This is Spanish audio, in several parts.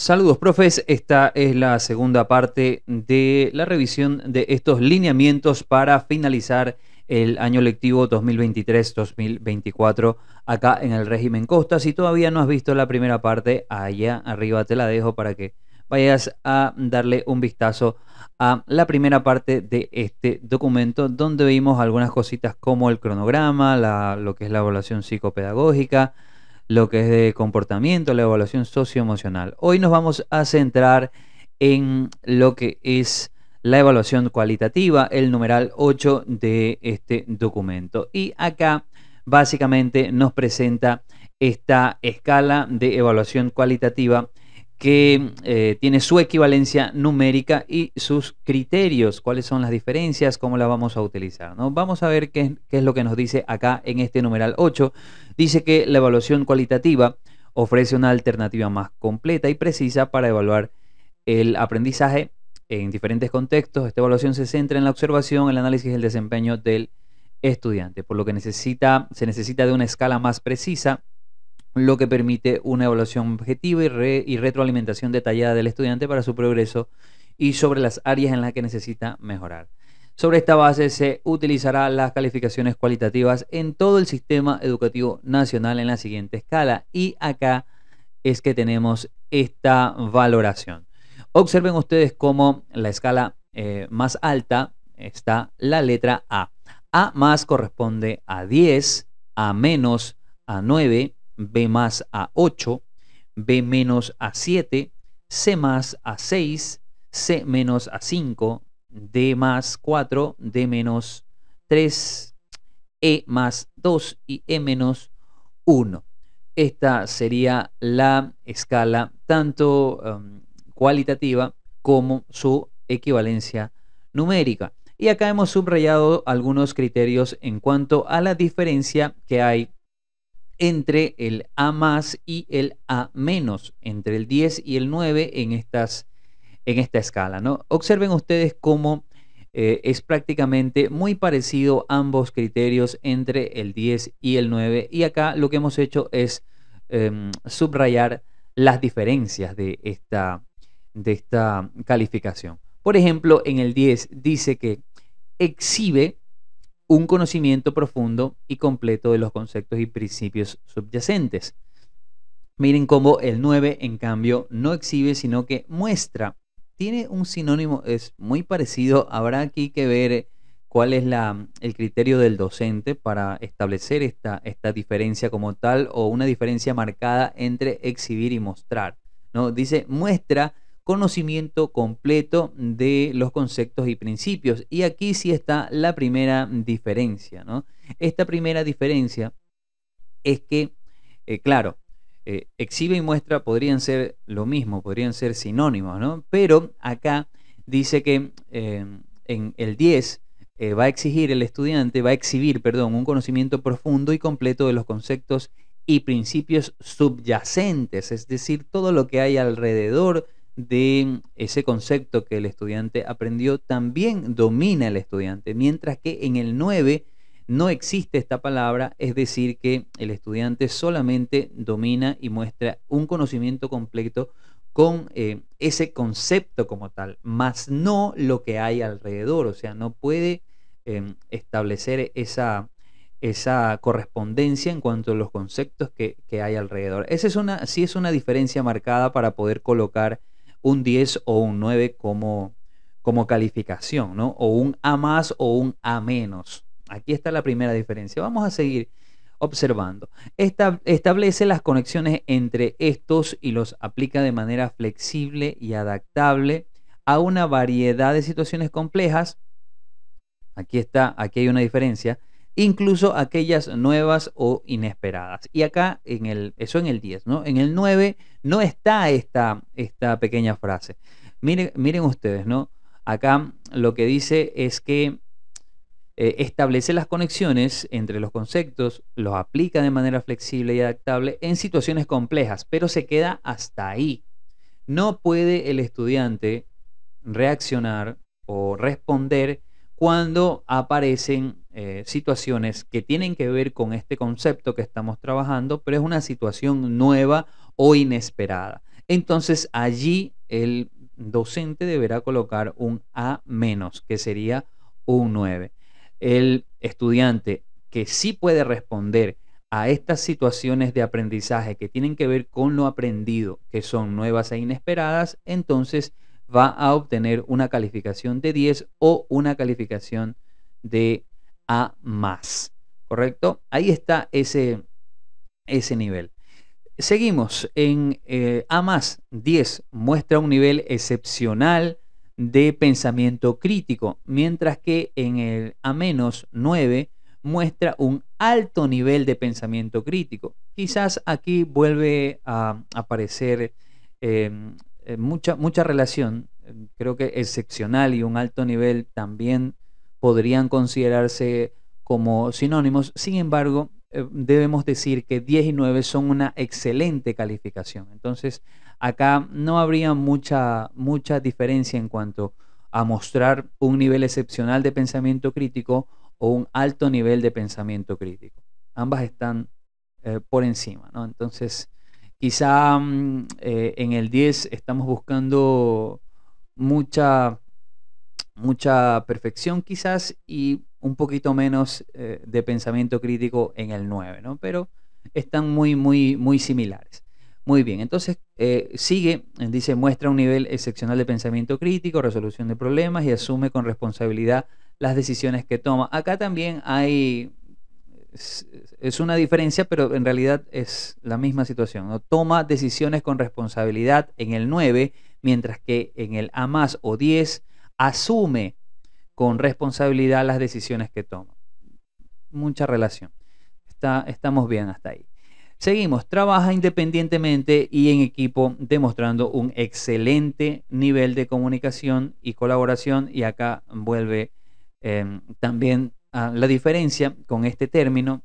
Saludos, profes. Esta es la segunda parte de la revisión de estos lineamientos para finalizar el año lectivo 2023-2024 acá en el régimen Costa. Si todavía no has visto la primera parte, allá arriba te la dejo para que vayas a darle un vistazo a la primera parte de este documento donde vimos algunas cositas como el cronograma, lo que es la evaluación psicopedagógica, lo que es de comportamiento, la evaluación socioemocional. Hoy nos vamos a centrar en lo que es la evaluación cualitativa, el numeral 8 de este documento. Y acá básicamente nos presenta esta escala de evaluación cualitativa que eh, tiene su equivalencia numérica y sus criterios, cuáles son las diferencias, cómo la vamos a utilizar. ¿no? Vamos a ver qué, es lo que nos dice acá en este numeral 8. Dice que la evaluación cualitativa ofrece una alternativa más completa y precisa para evaluar el aprendizaje en diferentes contextos. Esta evaluación se centra en la observación, el análisis y el desempeño del estudiante, por lo que necesita, se necesita de una escala más precisa lo que permite una evaluación objetiva y, retroalimentación detallada del estudiante para su progreso y sobre las áreas en las que necesita mejorar. Sobre esta base se utilizarán las calificaciones cualitativas en todo el sistema educativo nacional en la siguiente escala. Y acá es que tenemos esta valoración. Observen ustedes cómo la escala eh, más alta está la letra A. A más corresponde a 10, A menos a 9, B más a 8, B menos a 7, C más a 6, C menos a 5, D más 4, D menos 3, E más 2 y E menos 1. Esta sería la escala tanto em, cualitativa como su equivalencia numérica. Y acá hemos subrayado algunos criterios en cuanto a la diferencia que hay entre el A más y el A menos, entre el 10 y el 9 en, estas, en esta escala. ¿no? Observen ustedes cómo eh, es prácticamente muy parecido ambos criterios entre el 10 y el 9 y acá lo que hemos hecho es em, subrayar las diferencias de esta, de esta calificación. Por ejemplo, en el 10 dice que exhibe un conocimiento profundo y completo de los conceptos y principios subyacentes. Miren cómo el 9, en cambio, no exhibe, sino que muestra. Tiene un sinónimo, es muy parecido. Habrá aquí que ver cuál es el criterio del docente para establecer esta, esta diferencia como tal o una diferencia marcada entre exhibir y mostrar. ¿no? Dice muestra conocimiento completo de los conceptos y principios. Y aquí sí está la primera diferencia, ¿no? Esta primera diferencia es que, eh, claro, eh, exhibe y muestra podrían ser lo mismo, podrían ser sinónimos, ¿no? Pero acá dice que eh, en el 10 va a exigir el estudiante, va a exhibir, perdón, un conocimiento profundo y completo de los conceptos y principios subyacentes, es decir, todo lo que hay alrededor de ese concepto que el estudiante aprendió, también domina el estudiante, mientras que en el 9 no existe esta palabra, es decir, que el estudiante solamente domina y muestra un conocimiento completo con eh, ese concepto como tal, más no lo que hay alrededor, o sea, no puede em, establecer esa, esa correspondencia en cuanto a los conceptos que, que, hay alrededor. Esa es una, sí es una diferencia marcada para poder colocar un 10 o un 9 como, calificación, ¿no? O un A más o un A menos. Aquí está la primera diferencia. Vamos a seguir observando. establece las conexiones entre estos y los aplica de manera flexible y adaptable a una variedad de situaciones complejas. Aquí está, aquí hay una diferencia incluso aquellas nuevas o inesperadas. Y acá, en el, eso en el 10, ¿no? En el 9 no está esta, esta pequeña frase. Miren, miren ustedes, ¿no? Acá lo que dice es que eh, establece las conexiones entre los conceptos, los aplica de manera flexible y adaptable en situaciones complejas, pero se queda hasta ahí. No puede el estudiante reaccionar o responder cuando aparecen eh, situaciones que tienen que ver con este concepto que estamos trabajando, pero es una situación nueva o inesperada. Entonces allí el docente deberá colocar un A menos, que sería un 9. El estudiante que sí puede responder a estas situaciones de aprendizaje que tienen que ver con lo aprendido, que son nuevas e inesperadas, entonces va a obtener una calificación de 10 o una calificación de a más. ¿Correcto? Ahí está ese, ese nivel. Seguimos en eh, A más 10 muestra un nivel excepcional de pensamiento crítico, mientras que en el A menos 9 muestra un alto nivel de pensamiento crítico. Quizás aquí vuelve a aparecer em, eh, mucha, mucha relación, creo que excepcional y un alto nivel también podrían considerarse como sinónimos. Sin embargo, eh, debemos decir que 10 y 9 son una excelente calificación. Entonces, acá no habría mucha, mucha diferencia en cuanto a mostrar un nivel excepcional de pensamiento crítico o un alto nivel de pensamiento crítico. Ambas están eh, por encima, Entonces, quizá mm, eh, en el 10 estamos buscando mucha mucha perfección quizás y un poquito menos eh, de pensamiento crítico en el 9, ¿no? Pero están muy, muy, muy similares. Muy bien, entonces eh, sigue, dice, muestra un nivel excepcional de pensamiento crítico, resolución de problemas y asume con responsabilidad las decisiones que toma. Acá también hay, es, una diferencia, pero en realidad es la misma situación. ¿no? Toma decisiones con responsabilidad en el 9, mientras que en el A más o 10 asume con responsabilidad las decisiones que toma. Mucha relación. estamos bien hasta ahí. Seguimos, trabaja independientemente y en equipo, demostrando un excelente nivel de comunicación y colaboración. Y acá vuelve em, también a la diferencia con este término.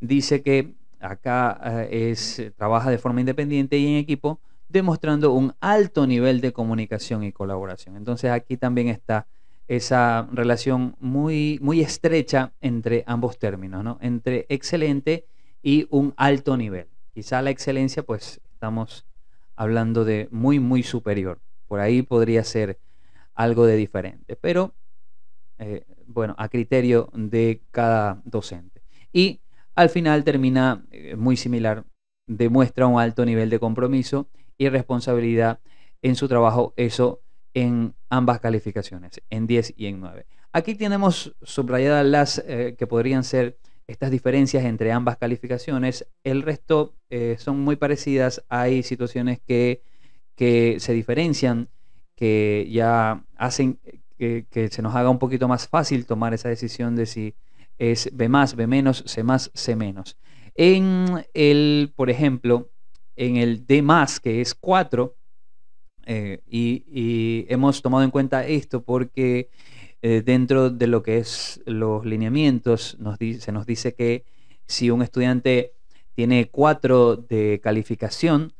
Dice que acá eh, es, trabaja de forma independiente y en equipo, demostrando un alto nivel de comunicación y colaboración. Entonces aquí también está esa relación muy, muy estrecha entre ambos términos, ¿no? entre excelente y un alto nivel. Quizá la excelencia, pues estamos hablando de muy, muy superior. Por ahí podría ser algo de diferente, pero eh, bueno, a criterio de cada docente. Y al final termina eh, muy similar, demuestra un alto nivel de compromiso responsabilidad en su trabajo, eso en ambas calificaciones, en 10 y en 9. Aquí tenemos subrayadas las eh, que podrían ser estas diferencias entre ambas calificaciones. El resto eh, son muy parecidas. Hay situaciones que, que se diferencian, que ya hacen que, que, se nos haga un poquito más fácil tomar esa decisión de si es B más, B menos, C más, C menos. En el, por ejemplo, en el D más, que es 4, eh, y, hemos tomado en cuenta esto porque eh, dentro de lo que es los lineamientos se nos dice que si un estudiante tiene 4 de calificación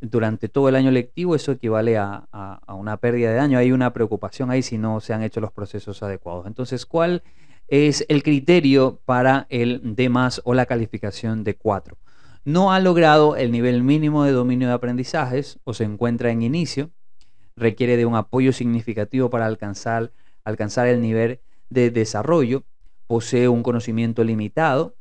durante todo el año lectivo, eso equivale a, una pérdida de año. Hay una preocupación ahí si no se han hecho los procesos adecuados. Entonces, ¿cuál es el criterio para el D más o la calificación de 4? no ha logrado el nivel mínimo de dominio de aprendizajes o se encuentra en inicio, requiere de un apoyo significativo para alcanzar, alcanzar el nivel de desarrollo, posee un conocimiento limitado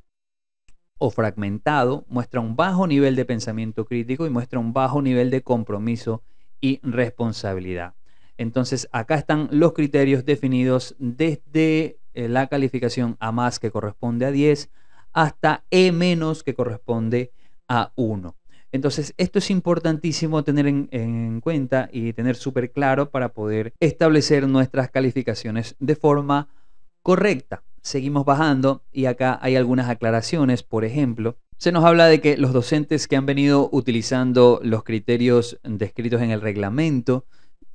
o fragmentado, muestra un bajo nivel de pensamiento crítico y muestra un bajo nivel de compromiso y responsabilidad. Entonces, acá están los criterios definidos desde eh, la calificación A más que corresponde a 10 hasta E menos que corresponde a 1. Entonces, esto es importantísimo tener en, en cuenta y tener súper claro para poder establecer nuestras calificaciones de forma correcta. Seguimos bajando y acá hay algunas aclaraciones, por ejemplo. Se nos habla de que los docentes que han venido utilizando los criterios descritos en el reglamento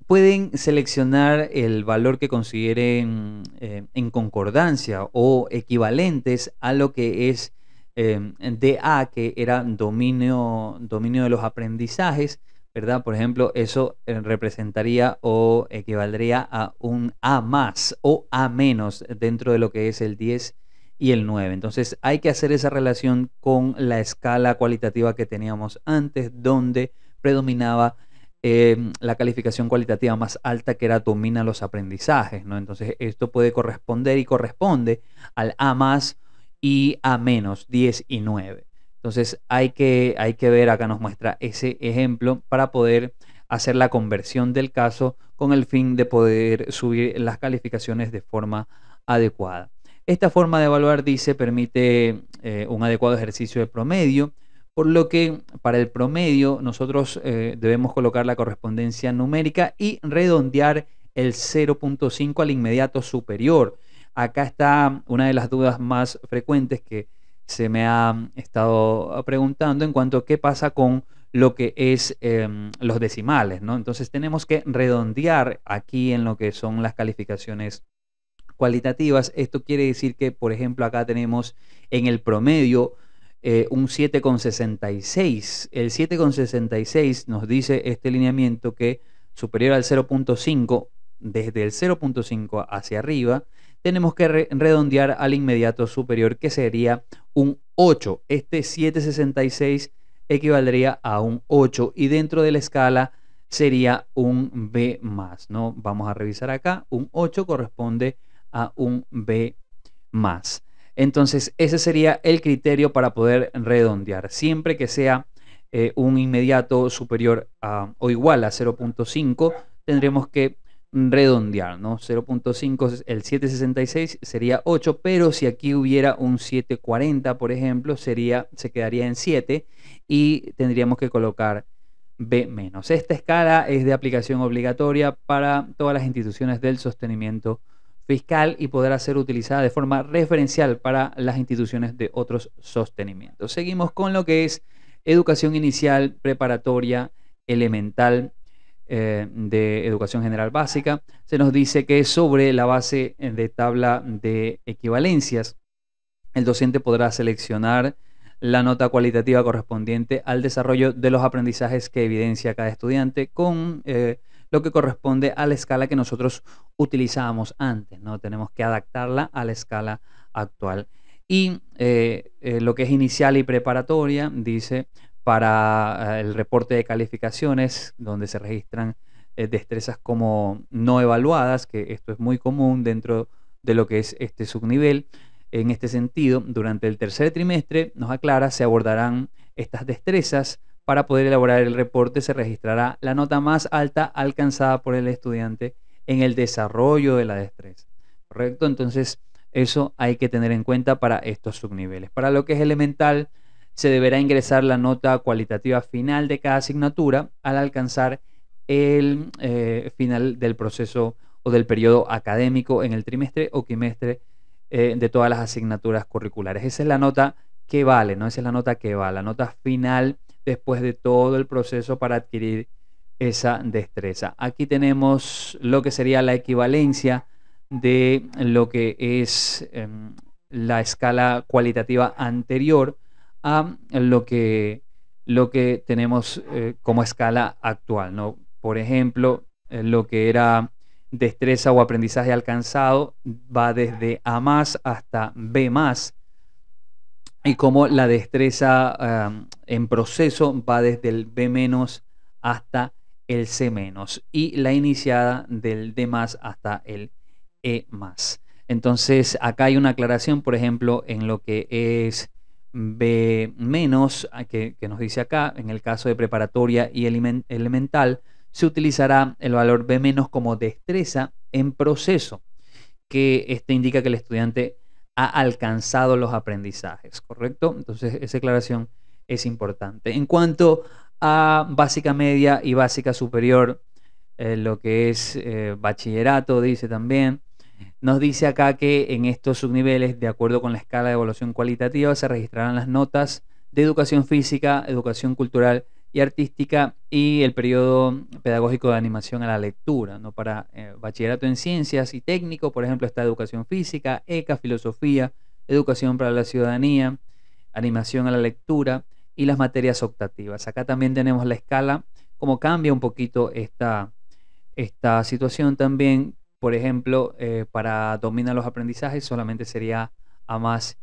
pueden seleccionar el valor que consideren eh, en concordancia o equivalentes a lo que es de em, DA, que era dominio, dominio de los aprendizajes, ¿verdad? Por ejemplo, eso eh, representaría o equivaldría a un A más o A menos dentro de lo que es el 10 y el 9. Entonces hay que hacer esa relación con la escala cualitativa que teníamos antes, donde predominaba Em, la calificación cualitativa más alta que era domina los aprendizajes, ¿no? Entonces esto puede corresponder y corresponde al A más y A menos, 10 y 9. Entonces hay que, ver, acá nos muestra ese ejemplo para poder hacer la conversión del caso con el fin de poder subir las calificaciones de forma adecuada. Esta forma de evaluar, dice, permite eh, un adecuado ejercicio de promedio por lo que para el promedio nosotros eh, debemos colocar la correspondencia numérica y redondear el 0.5 al inmediato superior. Acá está una de las dudas más frecuentes que se me ha estado preguntando en cuanto a qué pasa con lo que es em, los decimales, ¿no? Entonces tenemos que redondear aquí en lo que son las calificaciones cualitativas. Esto quiere decir que, por ejemplo, acá tenemos en el promedio eh, un 7,66. El 7,66 nos dice este lineamiento que superior al 0.5, desde el 0.5 hacia arriba, tenemos que redondear al inmediato superior que sería un 8. Este 766 equivaldría a un 8 y dentro de la escala sería un B más, ¿no? Vamos a revisar acá, un 8 corresponde a un B más. Entonces, ese sería el criterio para poder redondear, siempre que sea eh, un inmediato superior o igual a 0.5, tendremos que redondear, ¿no? 0.5, el 766 sería 8, pero si aquí hubiera un 740, por ejemplo, sería, se quedaría en 7 y tendríamos que colocar B menos. Esta escala es de aplicación obligatoria para todas las instituciones del sostenimiento fiscal y podrá ser utilizada de forma referencial para las instituciones de otros sostenimientos. Seguimos con lo que es educación inicial, preparatoria, elemental, eh, de educación general básica. Se nos dice que sobre la base de tabla de equivalencias, el docente podrá seleccionar la nota cualitativa correspondiente al desarrollo de los aprendizajes que evidencia cada estudiante con... Eh, que corresponde a la escala que nosotros utilizábamos antes, ¿no? Tenemos que adaptarla a la escala actual. Y eh, eh, lo que es inicial y preparatoria, dice, para eh, el reporte de calificaciones, donde se registran destrezas como no evaluadas, que esto es muy común dentro de lo que es este subnivel. En este sentido, durante el tercer trimestre, nos aclara, se abordarán estas destrezas para poder elaborar el reporte se registrará la nota más alta alcanzada por el estudiante en el desarrollo de la destreza. ¿Correcto? Entonces, eso hay que tener en cuenta para estos subniveles. Para lo que es elemental, se deberá ingresar la nota cualitativa final de cada asignatura al alcanzar el eh, final del proceso o del periodo académico en el trimestre o quimestre eh, de todas las asignaturas curriculares. Esa es la nota que vale, ¿no? Esa es la nota que va, la nota final después de todo el proceso para adquirir esa destreza. Aquí tenemos lo que sería la equivalencia de lo que es em, la escala cualitativa anterior a lo que, lo que tenemos eh, como escala actual. ¿no? Por ejemplo, eh, lo que era destreza o aprendizaje alcanzado va desde A más hasta B más y cómo la destreza em, en proceso va desde el B- hasta el C- y la iniciada del D- hasta el E+. Entonces, acá hay una aclaración, por ejemplo, en lo que es B-, ah, que, que nos dice acá, en el caso de preparatoria y elemental, se utilizará el valor B- como destreza en proceso, que este indica que el estudiante ha alcanzado los aprendizajes, ¿correcto? Entonces, esa aclaración es importante. En cuanto a básica media y básica superior, eh, lo que es eh, bachillerato, dice también, nos dice acá que en estos subniveles, de acuerdo con la escala de evaluación cualitativa, se registrarán las notas de educación física, educación cultural artística y el periodo pedagógico de animación a la lectura. ¿no? Para eh, bachillerato en ciencias y técnico, por ejemplo, está educación física, ECA, filosofía, educación para la ciudadanía, animación a la lectura y las materias optativas. Acá también tenemos la escala, como cambia un poquito esta, esta situación también. Por ejemplo, eh, para dominar los aprendizajes solamente sería a más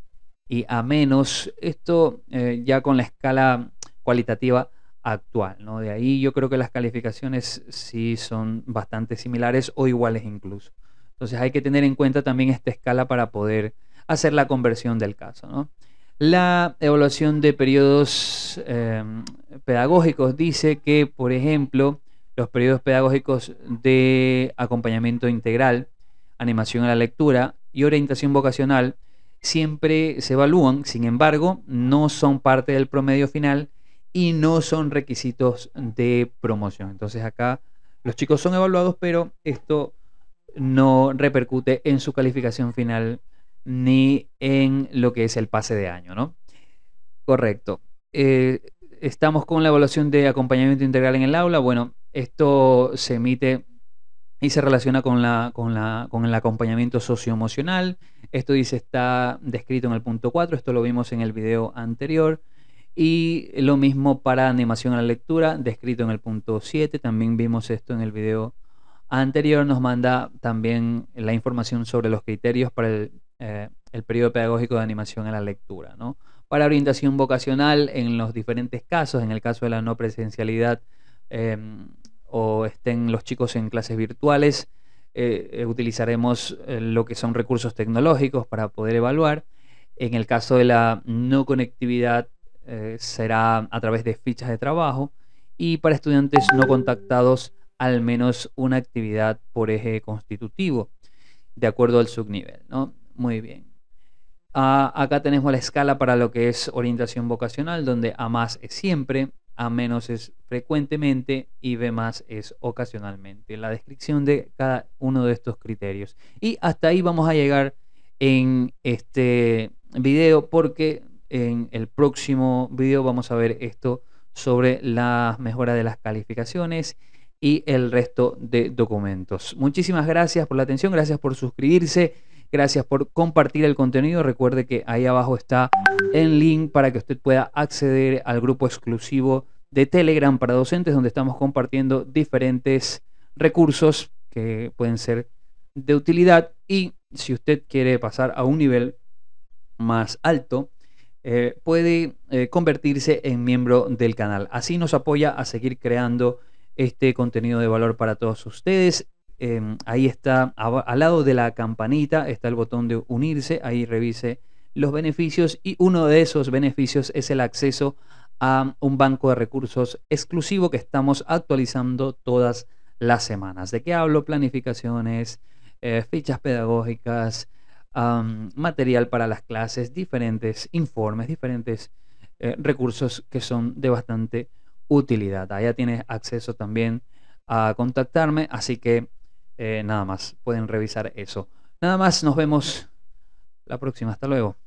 y a menos. Esto eh, ya con la escala cualitativa actual. ¿no? De ahí yo creo que las calificaciones sí son bastante similares o iguales incluso. Entonces hay que tener en cuenta también esta escala para poder hacer la conversión del caso. La evaluación de periodos em, pedagógicos dice que, por ejemplo, los periodos pedagógicos de acompañamiento integral, animación a la lectura y orientación vocacional siempre se evalúan, sin embargo, no son parte del promedio final y no son requisitos de promoción. Entonces acá los chicos son evaluados, pero esto no repercute en su calificación final ni en lo que es el pase de año, ¿no? Correcto. Eh, estamos con la evaluación de acompañamiento integral en el aula. Bueno, esto se emite y se relaciona con, la, con, la, con el acompañamiento socioemocional. Esto dice está descrito en el punto 4, esto lo vimos en el video anterior. Y lo mismo para animación a la lectura, descrito en el punto 7. También vimos esto en el video anterior. Nos manda también la información sobre los criterios para eh, el, periodo pedagógico de animación a la lectura. ¿no? Para orientación vocacional en los diferentes casos, en el caso de la no presencialidad em, o estén los chicos en clases virtuales, eh, eh, utilizaremos lo que son recursos tecnológicos para poder evaluar. En el caso de la no conectividad eh, será a través de fichas de trabajo y para estudiantes no contactados al menos una actividad por eje constitutivo, de acuerdo al subnivel. ¿no? Muy bien. Ah, acá tenemos la escala para lo que es orientación vocacional, donde A más es siempre, A menos es frecuentemente y B más es ocasionalmente. La descripción de cada uno de estos criterios. Y hasta ahí vamos a llegar en este video porque en el próximo video vamos a ver esto sobre la mejora de las calificaciones y el resto de documentos. Muchísimas gracias por la atención, gracias por suscribirse, gracias por compartir el contenido. Recuerde que ahí abajo está el link para que usted pueda acceder al grupo exclusivo de Telegram para docentes donde estamos compartiendo diferentes recursos que pueden ser de utilidad y si usted quiere pasar a un nivel más alto, eh, puede eh, convertirse en miembro del canal. Así nos apoya a seguir creando este contenido de valor para todos ustedes. Em, ahí está, al lado de la campanita está el botón de unirse, ahí revise los beneficios y uno de esos beneficios es el acceso a un banco de recursos exclusivo que estamos actualizando todas las semanas. ¿De qué hablo? Planificaciones, eh, fichas pedagógicas, material para las clases, diferentes informes, diferentes eh, recursos que son de bastante utilidad. Allá tienes acceso también a contactarme, así que eh, nada más, pueden revisar eso. Nada más, nos vemos la próxima, hasta luego.